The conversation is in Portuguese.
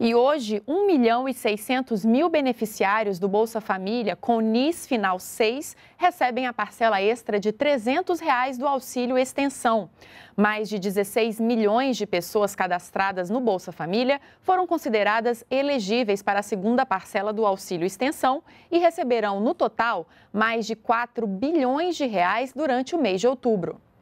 E hoje, 1 milhão e 600 mil beneficiários do Bolsa Família com NIS Final 6 recebem a parcela extra de R$ 300 reais do auxílio extensão. Mais de 16 milhões de pessoas cadastradas no Bolsa Família foram consideradas elegíveis para a segunda parcela do auxílio extensão e receberão, no total, mais de 4 bilhões de reais durante o mês de outubro.